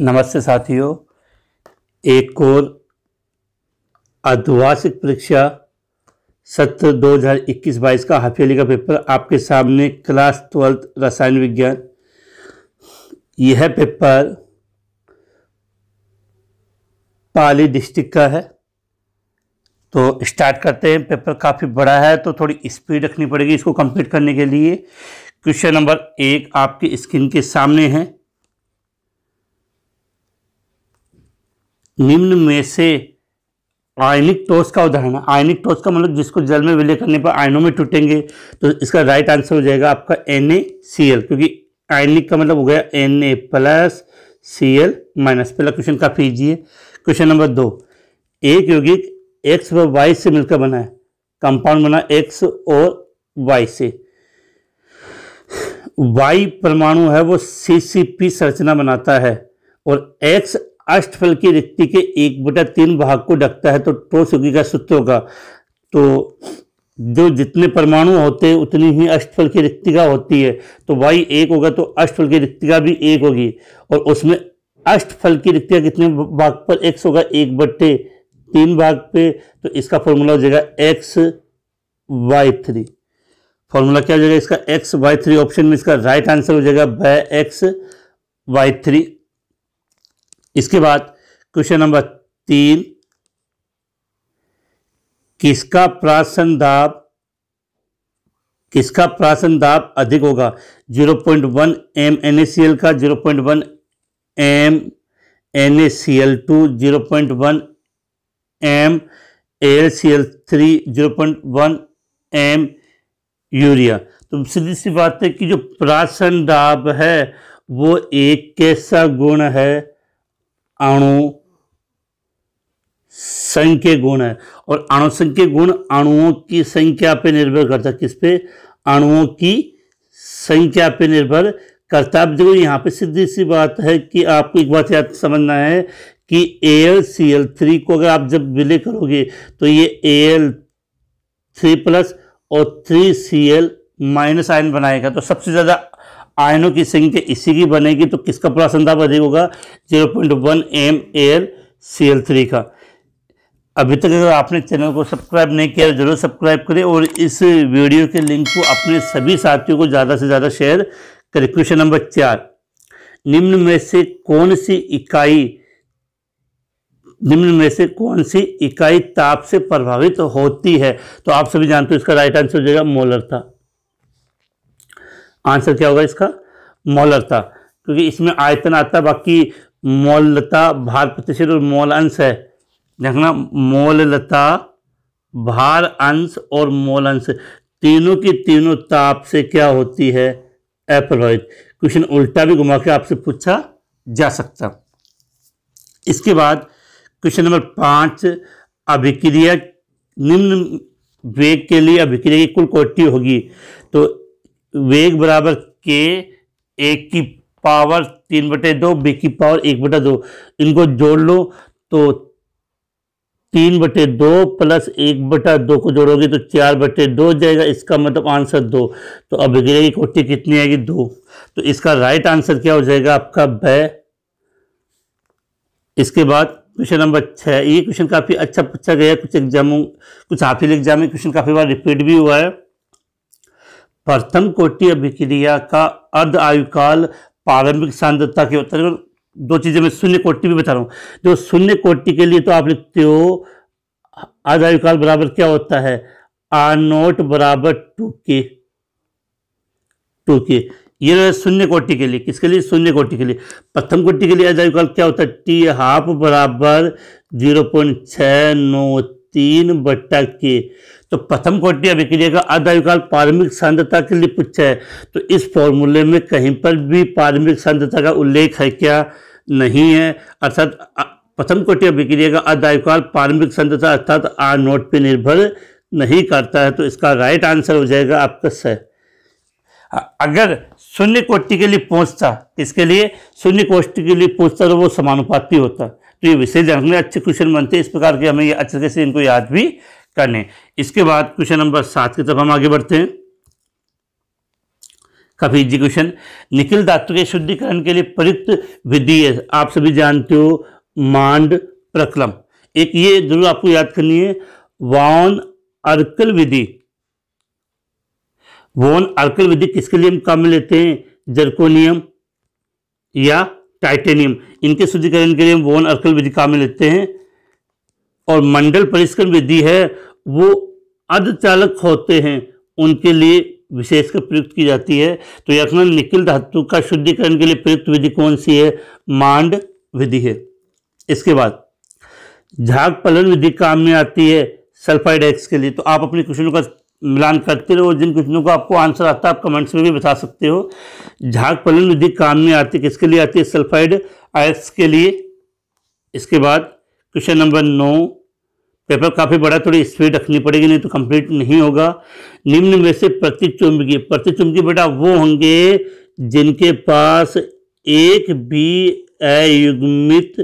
नमस्ते साथियों एक और अर्धवार्षिक परीक्षा सत्र 2021-22 का हाफ का पेपर आपके सामने क्लास ट्वेल्थ रसायन विज्ञान यह पेपर पाली डिस्ट्रिक्ट का है तो स्टार्ट करते हैं पेपर काफ़ी बड़ा है तो थोड़ी स्पीड रखनी पड़ेगी इसको कंप्लीट करने के लिए क्वेश्चन नंबर एक आपकी स्क्रीन के सामने है निम्न में से आयनिक टोस का उदाहरण आयनिक टोस का मतलब जिसको जल में विलय करने पर आयनों में टूटेंगे तो इसका राइट आंसर हो जाएगा आपका एन क्योंकि आयनिक का मतलब हो गया N A plus C L minus पहला क्वेश्चन काफ़ी ईजी है क्वेश्चन नंबर दो एक यौगिक एक्स व वाई से मिलकर बना है कंपाउंड बना एक्स और वाई से वाई परमाणु है वो सी सी पी संरचना बनाता है और एक्स अष्टफल की रिक्ति के एक बटा तीन भाग को ढकता है तो ठोस युगी का सूत्र होगा तो जो जितने परमाणु होते हैं उतनी ही अष्टफल की रिक्तिका होती है तो वाई एक होगा तो अष्टफल की रिक्तिका भी एक होगी और उसमें अष्टफल की रिक्तिका कितने भाग पर एक्स होगा एक बट्टे तीन भाग पे तो इसका फॉर्मूला हो जाएगा एक्स वाई थ्री फॉर्मूला क्या हो जाएगा इसका एक्स वाई थ्री ऑप्शन में इसका राइट आंसर हो जाएगा बाय एक्स वाई थ्री इसके बाद क्वेश्चन नंबर तीन किसका प्रासन दाब किसका प्रासन दाब अधिक होगा 0.1 point one M N A C L का 0.1 point one M N A C L two zero point one M L C L three zero point one M urea तो सीधी सी बात है कि जो प्राशन दाब है वो एक कैसा गुण है अणु संख्य गुण है और संख्य गुण अणुओं की संख्या पर निर्भर करता किस पे अणुओं की संख्या पर निर्भर करता है अब देखो यहाँ पे सीधी सी बात है कि आपको एक बात याद समझना है कि एल सी एल थ्री को अगर आप जब विलय करोगे तो ये ए एल थ्री प्लस और थ्री सी एल माइनस आयन बनाएगा तो सबसे ज़्यादा आयनों की संख्या इसी की बनेगी तो किसका प्रासनताप अधिक होगा zero point one M air C L three का अभी तक अगर आपने चैनल को सब्सक्राइब नहीं किया तो जरूर सब्सक्राइब करें और इस वीडियो के लिंक को अपने सभी साथियों को ज़्यादा से ज़्यादा शेयर करें क्वेश्चन नंबर चार निम्न में से कौन सी इकाई निम्न में से कौन सी इकाई ताप से प्रभावित होती है तो आप सभी जानते हो इसका राइट आंसर हो जाएगा मोलर था आंसर क्या होगा इसका मौलता क्योंकि इसमें आयतन आता है बाकी मौलता भार प्रतिशत और मौल अंश है देखना मौलता भार अंश और मोल अंश तीनों की तीनों ताप से क्या होती है अप्रभावित क्वेश्चन उल्टा भी घुमा के आपसे पूछा जा सकता इसके बाद क्वेश्चन नंबर पाँच अभिक्रिया निम्न वेग के लिए अभिक्रिया की कुल कोटि होगी तो वेग बराबर के एक की पावर तीन बटे दो बी की पावर एक बटा दो इनको जोड़ लो तो तीन बटे दो प्लस एक बटा दो को जोड़ोगे तो चार बटे दो जाएगा इसका मतलब आंसर दो तो अब की कोटी कितनी आएगी दो तो इसका राइट आंसर क्या हो जाएगा आपका ब इसके बाद क्वेश्चन नंबर छः ये क्वेश्चन काफ़ी अच्छा पूछा गया कुछ एग्जामों कुछ हाफिल एग्जाम में क्वेश्चन काफ़ी बार रिपीट भी हुआ है प्रथम कोटि अभिक्रिया का अर्ध आयुकाल प्रारंभिक सांद्रता के होता है दो चीज़ें मैं शून्य कोटि भी बता रहा हूँ जो शून्य कोटि के लिए तो आप लिखते हो अर्ध आयुकाल बराबर क्या होता है आर नोट बराबर टू के टू के ये शून्य कोटि के लिए किसके लिए शून्य कोटि के लिए प्रथम कोटि के लिए अर्ध आयुकाल क्या होता है टी हाफ बराबर जीरो पॉइंट छः नौ तीन बट्टा के तो प्रथम कोटि अभिक्रिया का आधा विकाल प्रारंभिक सांद्रता के लिए पूछा है तो इस फॉर्मूले में कहीं पर भी प्रारंभिक सांद्रता का उल्लेख है क्या नहीं है अर्थात प्रथम कोटि अभिक्रिया का आधा विकाल प्रारंभिक सांद्रता अर्थात आर नोट पर निर्भर नहीं करता है तो इसका राइट आंसर हो जाएगा आपका सर अगर शून्य कोटि के लिए पहुंचता इसके लिए शून्य कोष्टि के लिए पहुंचता तो वो समानुपाती होता है तो ये विषय जानने के अच्छे क्वेश्चन बनते हैं इस प्रकार के हमें ये अच्छे तरीके से इनको याद भी करने इसके बाद क्वेश्चन नंबर सात की तरफ हम आगे बढ़ते हैं काफ़ी इजी क्वेश्चन निखिल धातु के शुद्धिकरण के लिए प्रयुक्त विधि है आप सभी जानते हो मांड प्रकलम एक ये जरूर आपको याद करनी है वॉन अर्कल विधि वॉन अर्कल विधि किसके लिए हम काम लेते हैं जर्कोनियम या टाइटेनियम इनके शुद्धिकरण के लिए वोन अर्कल विधि काम में लेते हैं और मंडल परिष्करण विधि है वो अधचालक होते हैं उनके लिए विशेषकर प्रयुक्त की जाती है तो यथन निखिल धातु का शुद्धिकरण के लिए प्रयुक्त विधि कौन सी है मांड विधि है इसके बाद झाग पलन विधि काम में आती है सल्फाइड एक्स के लिए तो आप अपने क्वेश्चनों का मिलान करते रहो जिन क्वेश्चनों का आपको आंसर आता है आप कमेंट्स में भी बता सकते हो झाग पलन विधि काम में आती किसके लिए आती है सल्फाइड आयस के लिए इसके बाद क्वेश्चन नंबर नौ पेपर काफ़ी बड़ा थोड़ी स्पीड रखनी पड़ेगी नहीं तो कंप्लीट नहीं होगा निम्न में से प्रतिचुंबकीय प्रतिचुंबकीय बेटा वो होंगे जिनके पास एक भी अयुग्मित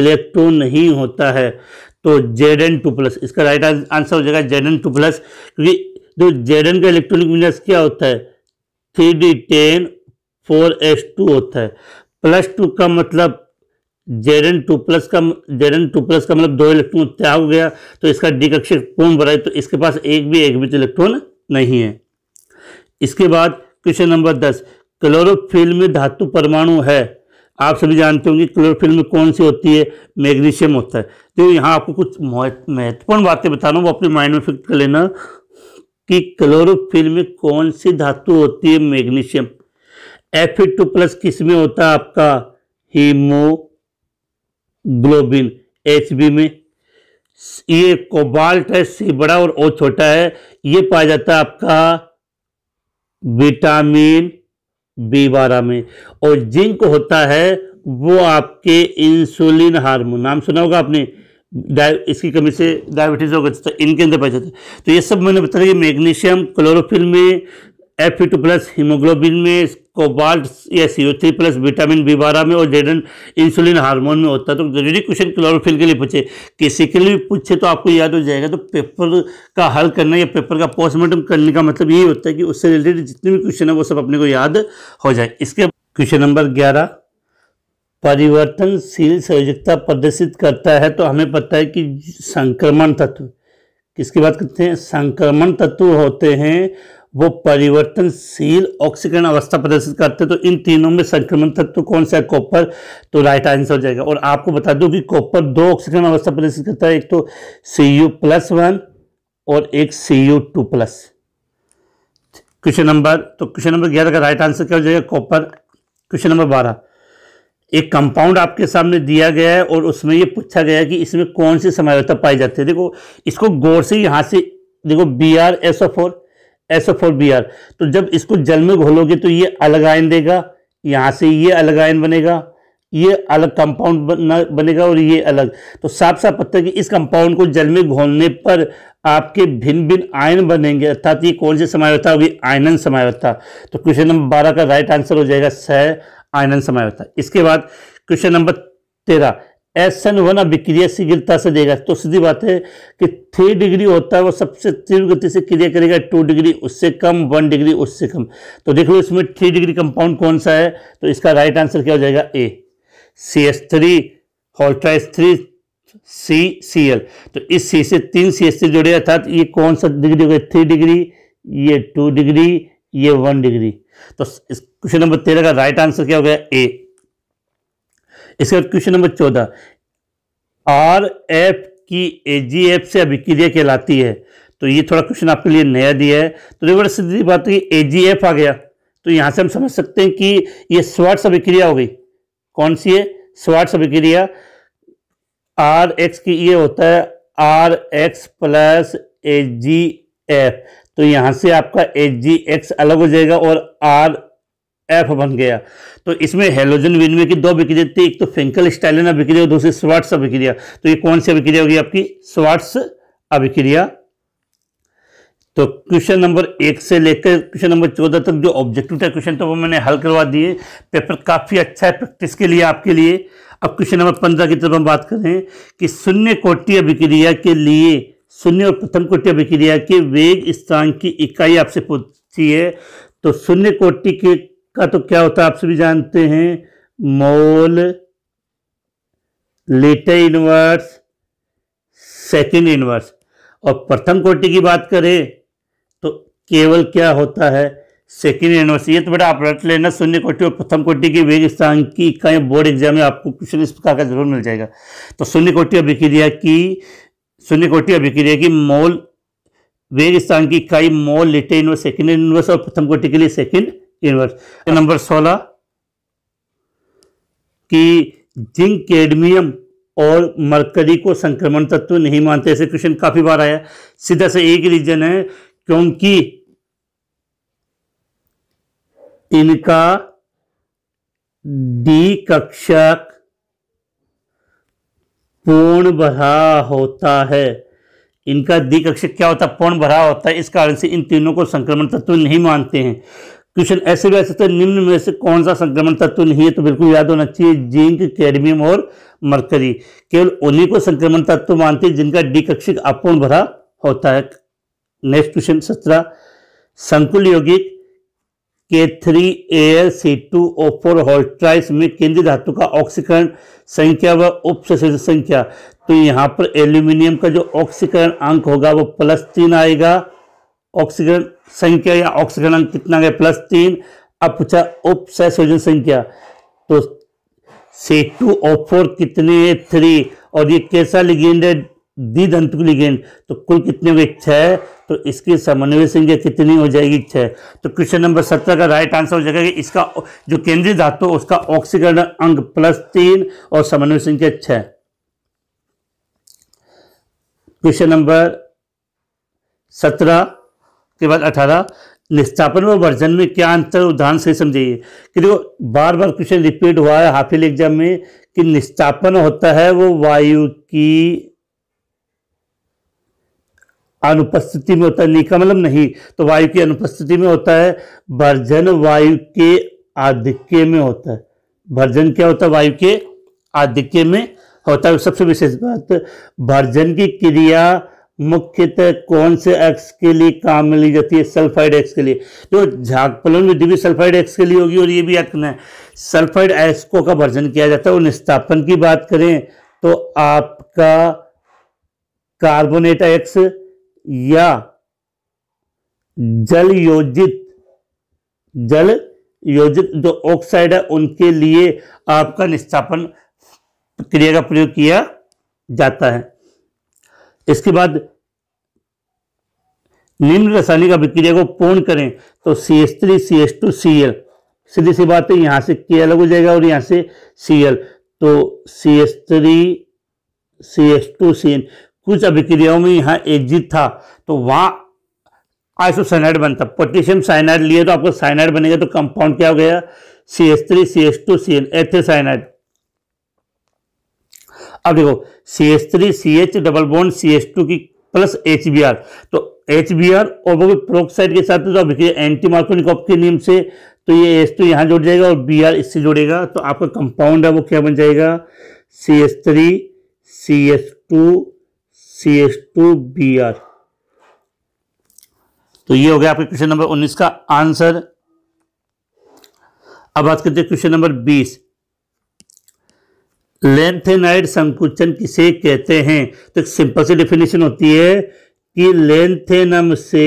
इलेक्ट्रॉन नहीं होता है तो जेड एन टू प्लस इसका राइट आंसर हो जाएगा जेड एन टू प्लस क्योंकि जो जेड का इलेक्ट्रॉनिक विन्यास क्या होता है three D ten four S two होता है प्लस टू का मतलब जेड एन टू प्लस का जेड एन टू प्लस का मतलब दो इलेक्ट्रॉन त्याग हो गया तो इसका डी कक्षक पूर्ण भरा तो इसके पास एक भी एक भी तो इलेक्ट्रॉन नहीं है इसके बाद क्वेश्चन नंबर दस क्लोरोफिल में धातु परमाणु है आप सभी जानते होंगे क्लोरोफिल में कौन सी होती है मैग्नीशियम होता है तो यहाँ आपको कुछ महत्वपूर्ण बातें बता रहा हूँ वो अपने माइंड में फिक्स कर लेना कि क्लोरोफिल में कौन सी धातु होती है मैग्नीशियम एफ टू प्लस किस में होता है आपका हीमोग्लोबिन एच बी में ये कोबाल्ट है सी बड़ा और ओ छोटा है ये पाया जाता है आपका विटामिन बी बारह में और जिंक होता है वो आपके इंसुलिन हार्मोन नाम सुना होगा आपने इसकी कमी से डायबिटीज़ हो गया था इनके अंदर पाया जाता है तो ये सब मैंने बताया कि मैग्नीशियम क्लोरोफिल में F e two plus haemoglobin में कोबाल्ट या C O three plus vitamin B बारह में और जेडन इंसुलिन हार्मोन में होता है तो जरूरी क्वेश्चन क्लोरोफिल के लिए पूछे किसी के लिए भी पूछे तो आपको याद हो जाएगा तो पेपर का हल करना या पेपर का पोस्टमार्टम करने का मतलब यही होता है कि उससे रिलेटेड जितने भी क्वेश्चन है वो सब अपने को याद हो जाए इसके क्वेश्चन नंबर ग्यारह परिवर्तनशील संयोजकता प्रदर्शित करता है तो हमें पता है कि संक्रमण तत्व किसकी बात करते हैं संक्रमण तत्व होते हैं वो परिवर्तनशील ऑक्सीकरण अवस्था प्रदर्शित करते हैं तो इन तीनों में संक्रमण तत्व कौन सा है कॉपर तो राइट आंसर हो जाएगा और आपको बता दूं कि कॉपर दो ऑक्सीकरण अवस्था प्रदर्शित करता है एक तो सी यू प्लस वन और एक C U two plus question number तो क्वेश्चन नंबर ग्यारह का राइट आंसर क्या हो जाएगा कॉपर क्वेश्चन नंबर बारह एक कंपाउंड आपके सामने दिया गया है और उसमें ये पूछा गया है कि इसमें कौन सी समायता पाई जाती है देखो इसको गौर से यहाँ से देखो B R S O four S O four B R तो जब इसको जल में घोलोगे तो ये अलग आयन देगा यहाँ से ये अलग आयन बनेगा ये अलग कंपाउंड बना बनेगा और ये अलग तो साफ साफ पता है कि इस कंपाउंड को जल में घोलने पर आपके भिन्न भिन्न आयन बनेंगे अर्थात ये कौन सी समायोता होगी आयनन समावता तो क्वेश्चन नंबर बारह का राइट आंसर हो जाएगा सह आयनन समय होता है इसके बाद क्वेश्चन नंबर तेरह एस एन वन अभिक्रियाशीलता से देगा तो सीधी बात है कि थ्री डिग्री होता है वो सबसे तीव्र गति से क्रिया करेगा टू डिग्री उससे कम वन डिग्री उससे कम तो देख लो इसमें थ्री डिग्री कंपाउंड कौन सा है तो इसका राइट आंसर क्या हो जाएगा ए सी एस थ्री हॉल्ट्राइस थ्री सी सी एल तो इस सी से तीन सी एस थ्री जुड़े अर्थात ये कौन सा डिग्री हो गया थ्री डिग्री ये टू डिग्री ये वन डिग्री तो इस क्वेश्चन नंबर तेरह का राइट आंसर क्या हो गया ए इसके बाद क्वेश्चन नंबर चौदह आर एफ की ए जी एफ से अभिक्रिया कहलाती है तो ये थोड़ा क्वेश्चन आपके लिए नया दिया है तो देखो बड़ी सीधी बात है कि ए जी एफ आ गया तो यहाँ से हम समझ सकते हैं कि ये स्वार्थ अभिक्रिया हो गई कौन सी है स्वार्थ अभिक्रिया आर एक्स की ये होता है R X plus A G F तो यहाँ से आपका एच जी एक्स अलग हो जाएगा और आर एफ बन गया तो इसमें हेलोजन विनमय की दो बिक्रिया थी एक तो फिंकल स्टाइलिन अभिक्रिया और दूसरी स्वाट्स अभिक्रिया तो ये कौन सी अभिक्रिया होगी आपकी स्वाट्स अभिक्रिया तो क्वेश्चन नंबर एक से लेकर क्वेश्चन नंबर चौदह तक जो ऑब्जेक्टिव था क्वेश्चन तो वो मैंने हल करवा दिए पेपर काफ़ी अच्छा है प्रैक्टिस के लिए आपके लिए अब क्वेश्चन नंबर पंद्रह की तरफ हम बात करें कि शून्य कोटि अभिक्रिया के लिए शून्य और प्रथम कोटि अभिक्रिया के वेग स्थान की इकाई आपसे पूछती है तो शून्य कोटि के का तो क्या होता है आप सभी जानते हैं mole litre inverse second inverse और प्रथम कोटि की बात करें तो केवल क्या होता है सेकेंड इनवर्स ये तो बेटा आप रट लेना शून्य कोटि और प्रथम कोटि की वेग स्थान की इकाई बोर्ड एग्जाम में आपको क्वेश्चन इस प्रकार का जरूर मिल जाएगा तो शून्य कोटि अभिक्रिया की कोटि अभिक्रिया की मोल वेग स्थान की इकाई mole litre inverse second inverse और प्रथम कोटि के लिए सेकेंड इनवर्स नंबर सोलह कि जिंक कैडमियम और मरकरी को संक्रमण तत्व नहीं मानते ऐसे क्वेश्चन काफी बार आया सीधा से एक रीजन है क्योंकि इनका डी कक्षक पूर्ण भरा होता है इनका दी कक्षक क्या होता है पूर्ण भरा होता है इस कारण से इन तीनों को संक्रमण तत्व नहीं मानते हैं क्वेश्चन ऐसे भी ऐसे तो निम्न में से कौन सा संक्रमण तत्व नहीं है तो बिल्कुल याद होना चाहिए जिंक कैडमियम और मरकरी केवल उन्हीं को संक्रमण तत्व मानते हैं जिनका डी कक्षक अपूर्ण भरा होता है नेक्स्ट क्वेश्चन सत्रह संकुल यौगिक के three air C two O four होल्ट्राइस में केंद्रीय धातु का ऑक्सीकरण संख्या व उपसंसिद संख्या तो यहाँ पर एल्यूमिनियम का जो ऑक्सीकरण अंक होगा वो प्लस तीन आएगा ऑक्सीकरण संख्या या ऑक्सीकरण अंक कितना गया प्लस तीन अब पूछा उपसंयोजन संख्या तो से टू ओ फोर कितने थ्री और ये कैसा लिगेंड है द्विदंतुक लिगेंड तो कुल कितने हुए गए छः तो इसकी समन्वय संज्ञा कितनी हो जाएगी छः तो क्वेश्चन नंबर सत्रह का राइट आंसर हो जाएगा कि इसका जो केंद्रीय धातु उसका ऑक्सीकरण अंग प्लस तीन और समन्वय संज्ञा छः क्वेश्चन नंबर सत्रह के बाद अठारह निस्थापन व वर्जन में क्या अंतर उदाहरण से समझिए कि देखो बार बार क्वेश्चन रिपीट हुआ है हाफिल एग्जाम में कि निस्थापन होता है वो वायु की अनुपस्थिति में होता है नीका मतलब नहीं तो वायु की अनुपस्थिति में होता है भर्जन वायु के आधिक्य में होता है भर्जन क्या होता है वायु के आधिक्य में होता है सबसे विशेष बात भर्जन की क्रिया मुख्यतः कौन से एक्स के लिए काम में ली जाती है सल्फाइड एक्स के लिए जो झाकपलन विधि भी सल्फाइड एक्स के लिए होगी और ये भी याद करना है सल्फाइड एक्सको का भर्जन किया जाता है और निस्तापन की बात करें तो आपका कार्बोनेट एक्स या जल योजित जल योजित जो ऑक्साइड है उनके लिए आपका निष्ठापन क्रिया का प्रयोग किया जाता है इसके बाद निम्न रासायनिक अभिक्रिया को पूर्ण करें तो C S three C S two C L सीधी सी बात है यहां से के अलग हो जाएगा और यहां से सी एल तो C S three C S two C N कुछ अभिक्रियाओं में यहाँ एग्जिट था तो वहाँ आइसोसाइनाइड बनता पोटेशियम साइनाइड लिए तो आपको साइनाइड बनेगा तो कंपाउंड क्या हो गया C S three C S two C N एथेसाइनाइड अब देखो C S three C H double bond C S two की प्लस एच बी आर तो एच बी आर और प्रोक्साइड के साथ तो अभिक्रिया एंटी मार्कोनिकॉप के नियम से तो ये एस टू यहाँ जुड़ जाएगा और बी आर इससे जुड़ेगा तो आपका कंपाउंड है वो क्या बन जाएगा C S three C S two C S two B R तो ये हो गया आपके क्वेश्चन नंबर 19 का आंसर अब बात करते हैं क्वेश्चन नंबर 20 लेंथेनाइड संकुचन किसे कहते हैं तो एक सिंपल सी डेफिनेशन होती है कि लेंथेनम से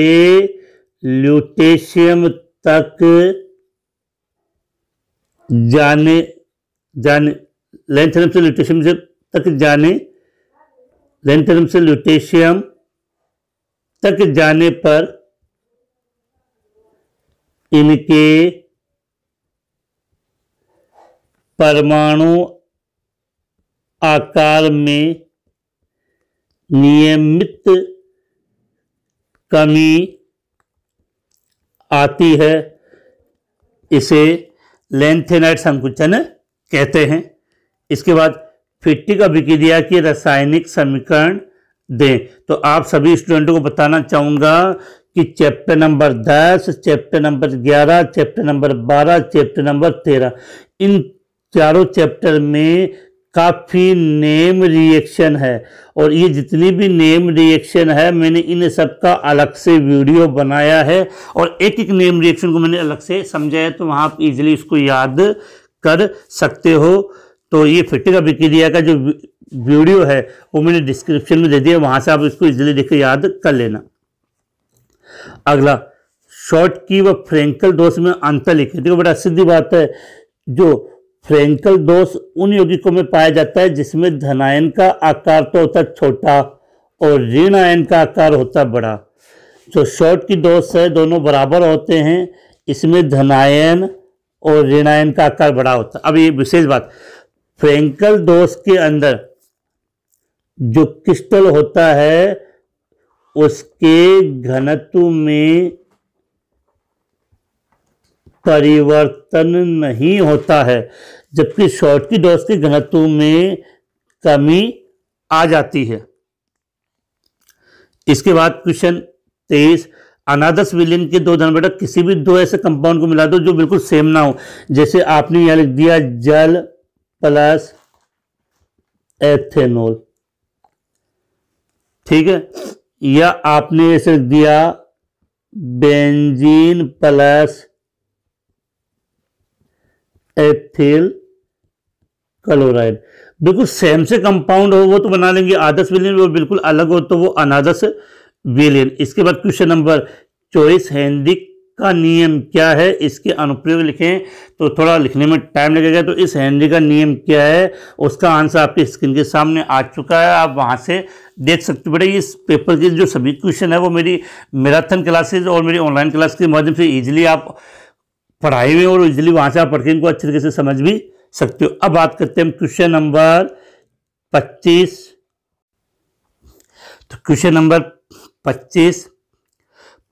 ल्यूटेशियम तक जाने जाने लेंथेनम से ल्यूटेशियम तक जाने लेंथनम से ल्यूटेशियम तक जाने पर इनके परमाणु आकार में नियमित कमी आती है इसे लेंथेनाइट संकुचन कहते हैं इसके बाद का अभिक्रिया के रासायनिक समीकरण दें तो आप सभी स्टूडेंटों को बताना चाहूँगा कि चैप्टर नंबर दस चैप्टर नंबर ग्यारह चैप्टर नंबर बारह चैप्टर नंबर तेरह इन चारों चैप्टर में काफ़ी नेम रिएक्शन है और ये जितनी भी नेम रिएक्शन है मैंने इन सब का अलग से वीडियो बनाया है और एक एक नेम रिएक्शन को मैंने अलग से समझाया तो वहाँ आप इजीली इसको याद कर सकते हो तो ये फिटिंग अभिक्रिया का जो वीडियो है वो मैंने डिस्क्रिप्शन में दे दिया वहां से आप इसको इजिली देखकर याद कर लेना अगला शॉर्ट की व फ्रेंकल दोष में अंतर लिखे देखो बड़ा सीधी बात है जो फ्रेंकल दोष उन यौगिकों में पाया जाता है जिसमें धनायन का आकार तो होता छोटा और ऋण आयन का आकार होता बड़ा जो शॉर्ट की दोष है दोनों बराबर होते हैं इसमें धनायन और ऋणायन का आकार बड़ा होता है अब ये विशेष बात फ्रेंकल दोष के अंदर जो क्रिस्टल होता है उसके घनत्व में परिवर्तन नहीं होता है जबकि शॉर्ट की डोज के घनत्व में कमी आ जाती है इसके बाद क्वेश्चन तेईस अनादस विलियन के दो धन किसी भी दो ऐसे कंपाउंड को मिला दो जो बिल्कुल सेम ना हो जैसे आपने यहां लिख दिया जल प्लस एथेनॉल ठीक है या आपने ऐसे दिया बेंजीन प्लस एथिल क्लोराइड बिल्कुल सेम से कंपाउंड हो वो तो बना लेंगे आदर्श विलियन वो बिल्कुल अलग हो तो वो अनादर्श विलियन इसके बाद क्वेश्चन नंबर चौबीस हेनरिक का नियम क्या है इसके अनुप्रयोग लिखें तो थोड़ा लिखने में टाइम लगेगा तो इस हेनरी का नियम क्या है उसका आंसर आपकी स्क्रीन के सामने आ चुका है आप वहाँ से देख सकते हो बेटा इस पेपर के जो सभी क्वेश्चन है वो मेरी मैराथन क्लासेज और मेरी ऑनलाइन क्लास के माध्यम से ईजिली आप पढ़ाई हुए और ईजिली वहाँ से आप पढ़ के इनको अच्छे तरीके से समझ भी सकते हो अब बात करते हैं हम क्वेश्चन नंबर पच्चीस तो क्वेश्चन नंबर पच्चीस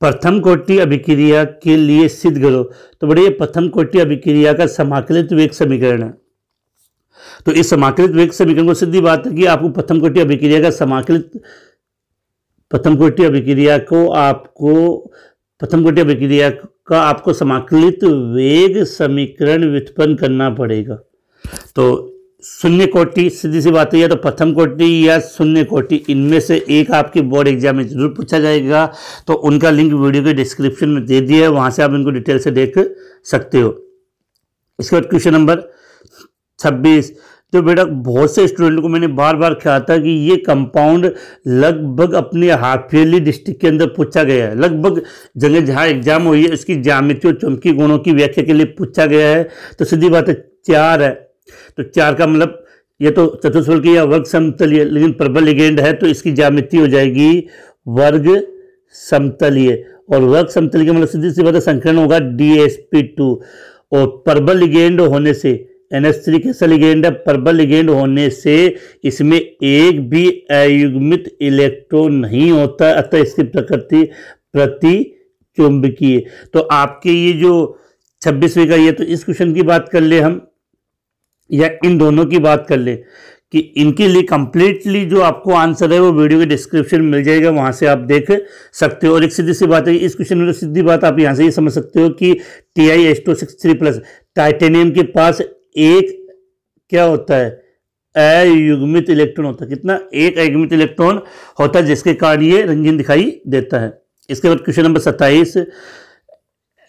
प्रथम कोटि अभिक्रिया के लिए सिद्ध करो तो बड़े ये प्रथम कोटि अभिक्रिया का समाकलित वेग समीकरण है तो इस समाकलित वेग समीकरण को सीधी बात है कि आपको प्रथम कोटि अभिक्रिया का समाकलित प्रथम कोटि अभिक्रिया को आपको प्रथम कोटि अभिक्रिया का आपको समाकलित वेग समीकरण व्युत्पन्न करना पड़ेगा तो शून्य कोटि सीधी सी बात है या तो प्रथम कोटि या शून्य कोटि इनमें से एक आपके बोर्ड एग्जाम में जरूर पूछा जाएगा तो उनका लिंक वीडियो के डिस्क्रिप्शन में दे दिया है वहाँ से आप इनको डिटेल से देख सकते हो इसके बाद क्वेश्चन नंबर छब्बीस जो तो बेटा बहुत से स्टूडेंट को मैंने बार बार कहा था कि ये कंपाउंड लगभग अपने हाफ ईयरली डिस्ट्रिक्ट के अंदर पूछा गया है लगभग जगह जहाँ एग्जाम हुई है उसकी जामितियों चमकी गुणों की व्याख्या के लिए पूछा गया है तो सीधी बात है चार है तो चार का मतलब ये तो चतुष्फल की या वर्ग समतलीय लेकिन प्रबल लिगेंड है तो इसकी जामिति हो जाएगी वर्ग समतलीय और वर्ग समतलीय का मतलब सीधी सी बात संकरण होगा डी एस पी टू और प्रबल लिगेंड होने से एन एस थ्री कैसा लिगेंड है प्रबल लिगेंड होने से इसमें एक भी अयुग्मित इलेक्ट्रॉन नहीं होता अतः इसकी प्रकृति प्रति चुंबकीय तो आपके ये जो छब्बीसवीं का ये तो इस क्वेश्चन की बात कर ले हम या इन दोनों की बात कर ले कि इनके लिए कम्प्लीटली जो आपको आंसर है वो वीडियो के डिस्क्रिप्शन मिल जाएगा वहाँ से आप देख सकते हो और एक सीधी सी बात है इस क्वेश्चन में तो सीधी बात आप यहाँ से ये समझ सकते हो कि T I S two six three plus titanium के पास एक क्या होता है अयुग्मित इलेक्ट्रॉन होता है कितना एक अयुग्मित इलेक्ट्रॉन होता है जिसके कारण ये रंगीन दिखाई देता है इसके बाद क्वेश्चन नंबर सत्ताईस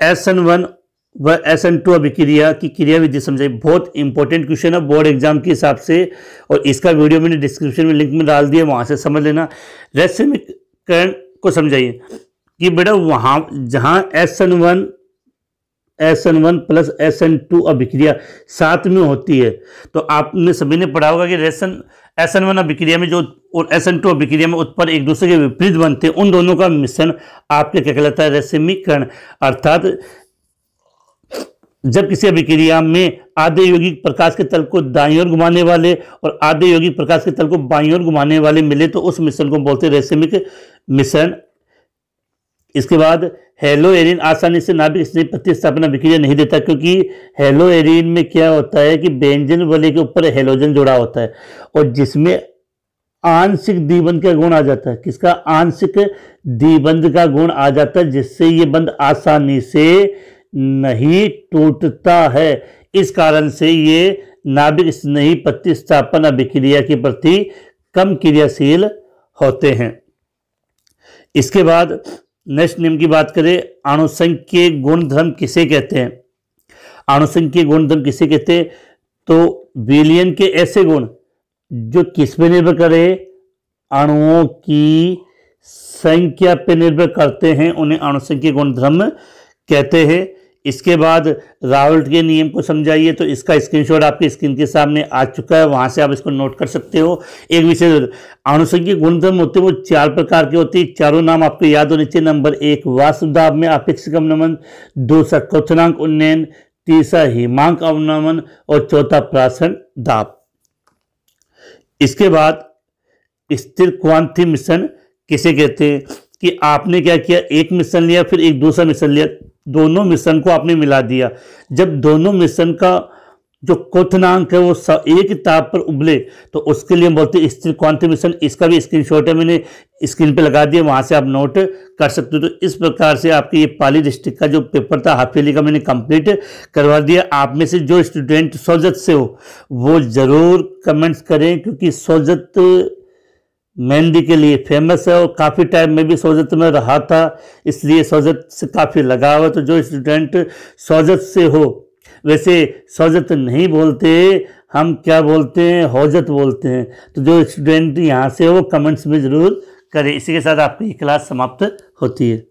एस एन वन व एस एन टू अभिक्रिया की क्रिया विधि समझाई बहुत इंपॉर्टेंट क्वेश्चन है बोर्ड एग्जाम के हिसाब से और इसका वीडियो मैंने डिस्क्रिप्शन में लिंक में डाल दिया वहाँ से समझ लेना रेसमीकरण को समझाइए कि बेटा वहाँ जहाँ S N one S N one plus S N two अभिक्रिया साथ में होती है तो आपने सभी ने पढ़ा होगा कि रेसन एस एन वन अभिक्रिया में जो और एस एन टू अभिक्रिया में उत्पन्न एक दूसरे के विपरीत बनते हैं उन दोनों का मिश्रण आपके क्या कहलाता है रेसमीकरण अर्थात जब किसी अभिक्रिया में आधे यौगिक प्रकाश के तल को दाई ओर घुमाने वाले और आधे यौगिक प्रकाश के तल को बाई ओर घुमाने वाले मिले तो उस मिश्रण को बोलते रेसेमिक मिश्रण इसके बाद हेलो एरिन आसानी से नाभिक स्नेह प्रतिस्थापन अभिक्रिया नहीं देता क्योंकि हेलो एरिन में क्या होता है कि व्यंजन वाले के ऊपर हेलोजन जुड़ा होता है और जिसमें आंशिक दीबंध का गुण आ जाता है किसका आंशिक दीबंध का गुण आ जाता है जिससे ये बंद आसानी से नहीं टूटता है इस कारण से ये नाभिक स्नेही प्रतिस्थापन अभिक्रिया के प्रति कम क्रियाशील होते हैं इसके बाद नेक्स्ट नियम की बात करें आणुसंग के गुणधर्म किसे कहते हैं आणुसंख्य के गुणधर्म किसे कहते हैं तो विलियन के ऐसे गुण जो किस पर निर्भर करे अणुओं की संख्या पर निर्भर करते हैं उन्हें आणुसंख्य गुणधर्म कहते हैं इसके बाद रावल्ट के नियम को समझाइए तो इसका स्क्रीनशॉट आपके स्क्रीन के सामने आ चुका है वहाँ से आप इसको नोट कर सकते हो एक विशेष आनुषंगिक गुणधर्म होते हैं वो चार प्रकार के होते हैं चारों नाम आपको याद होने चाहिए नंबर एक वासुदाब में आपेक्षिक अवनमन दूसरा कथनांक उन्नयन तीसरा हिमांक अवनमन और चौथा प्राशन दाब इसके बाद स्थिर क्वांथी मिश्रण किसे कहते हैं कि आपने क्या किया एक मिशन लिया फिर एक दूसरा मिशन लिया दोनों मिशन को आपने मिला दिया जब दोनों मिशन का जो क्वथनांक है वो एक ताप पर उबले तो उसके लिए हम बोलते हैं स्थिर क्वांटिफिकेशन इसका भी स्क्रीनशॉट है मैंने स्क्रीन पे लगा दिया वहाँ से आप नोट कर सकते हो तो इस प्रकार से आपके ये पाली डिस्ट्रिक्ट का जो पेपर था हाफियली का मैंने कंप्लीट करवा दिया आप में से जो स्टूडेंट सोजत से हो वो ज़रूर कमेंट्स करें क्योंकि सोजत मेहंदी के लिए फेमस है और काफ़ी टाइम में भी सोजत में रहा था इसलिए सोजत से काफ़ी लगाव है तो जो स्टूडेंट सोजत से हो वैसे सोजत नहीं बोलते हम क्या बोलते हैं हौजत बोलते हैं तो जो स्टूडेंट यहाँ से हो वो कमेंट्स में ज़रूर करें इसी के साथ आपकी क्लास समाप्त होती है